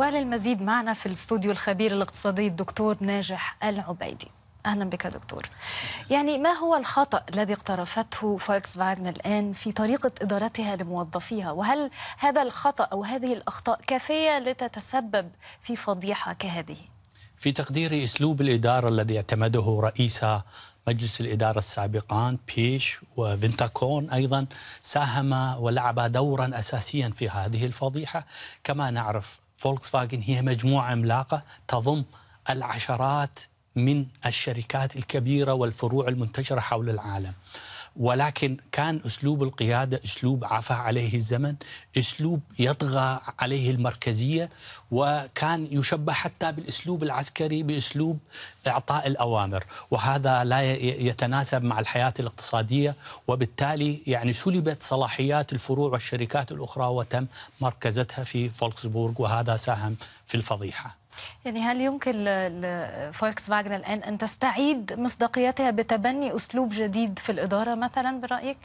وللمزيد معنا في الاستوديو الخبير الاقتصادي الدكتور ناجح العبيدي اهلا بك دكتور يعني ما هو الخطا الذي اقترفته فولكس فاجن الان في طريقه ادارتها لموظفيها وهل هذا الخطا او هذه الاخطاء كافيه لتتسبب في فضيحه كهذه في تقديري اسلوب الاداره الذي اعتمده رئيس مجلس الإدارة السابقان بيش وفينتاكون أيضا ساهم ولعب دورا أساسيا في هذه الفضيحة كما نعرف فولكسفاجن هي مجموعة عملاقة تضم العشرات من الشركات الكبيرة والفروع المنتشرة حول العالم ولكن كان اسلوب القياده اسلوب عفى عليه الزمن، اسلوب يطغى عليه المركزيه وكان يشبه حتى بالاسلوب العسكري باسلوب اعطاء الاوامر، وهذا لا يتناسب مع الحياه الاقتصاديه وبالتالي يعني سلبت صلاحيات الفروع والشركات الاخرى وتم مركزتها في فولكسبورغ وهذا ساهم في الفضيحه. يعني هل يمكن لفولكس فاجن الآن أن تستعيد مصداقيتها بتبني أسلوب جديد في الإدارة مثلا برأيك؟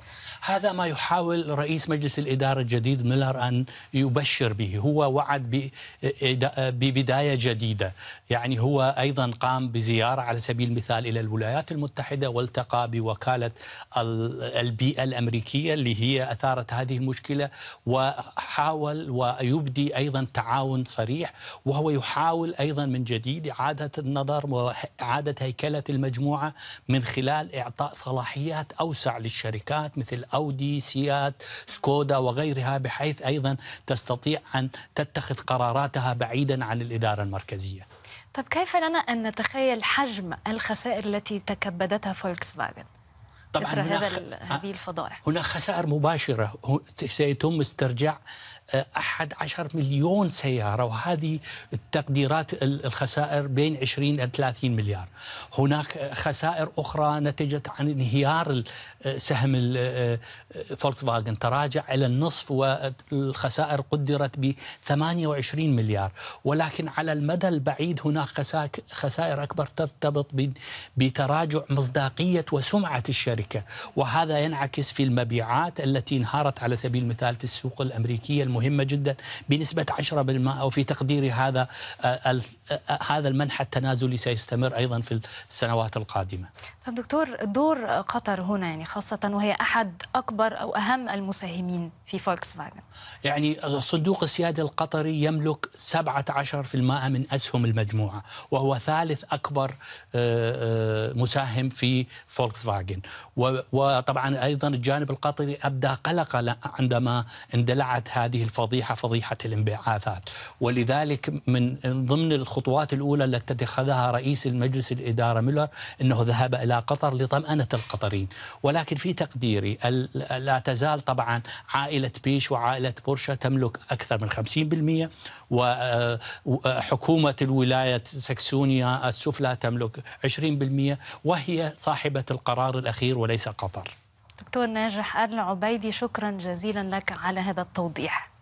هذا ما يحاول رئيس مجلس الإدارة الجديد ميلر أن يبشر به هو وعد ببداية جديدة يعني هو أيضا قام بزيارة على سبيل المثال إلى الولايات المتحدة والتقى بوكالة البيئة الأمريكية اللي هي أثارت هذه المشكلة وحاول ويبدي أيضا تعاون صريح وهو يحاول نحاول أيضا من جديد إعادة النظر وإعادة هيكلة المجموعة من خلال إعطاء صلاحيات أوسع للشركات مثل أودي سيات سكودا وغيرها بحيث أيضا تستطيع أن تتخذ قراراتها بعيدا عن الإدارة المركزية طب كيف لنا أن نتخيل حجم الخسائر التي تكبدتها فولكس فاجن؟ طبعا هذا آه، هذه الفضائح هناك خسائر مباشرة سيتم استرجاع 11 آه، مليون سيارة وهذه التقديرات الخسائر بين 20 إلى 30 مليار هناك خسائر أخرى نتجت عن انهيار آه، سهم فولكس فاجن تراجع إلى النصف والخسائر قدرت ب 28 مليار ولكن على المدى البعيد هناك خسائر أكبر ترتبط بتراجع مصداقية وسمعة الشركة أمريكا وهذا ينعكس في المبيعات التي انهارت على سبيل المثال في السوق الأمريكية المهمة جدا بنسبة 10% وفي تقديري هذا آه، آه، هذا المنح التنازلي سيستمر أيضا في السنوات القادمة طب دكتور دور قطر هنا يعني خاصة وهي أحد أكبر أو أهم المساهمين في فولكس فاجن يعني صندوق السيادة القطري يملك 17% من أسهم المجموعة وهو ثالث أكبر آه، آه، مساهم في فولكس فاجن وطبعا أيضا الجانب القطري أبدى قلق عندما اندلعت هذه الفضيحة فضيحة الانبعاثات ولذلك من ضمن الخطوات الأولى التي اتخذها رئيس المجلس الإدارة ميلر أنه ذهب إلى قطر لطمأنة القطريين ولكن في تقديري لا تزال طبعا عائلة بيش وعائلة بورشة تملك أكثر من 50% وحكومة الولاية سكسونيا السفلى تملك 20% وهي صاحبة القرار الأخير وليس قطر دكتور ناجح آل عبيدي شكرا جزيلا لك على هذا التوضيح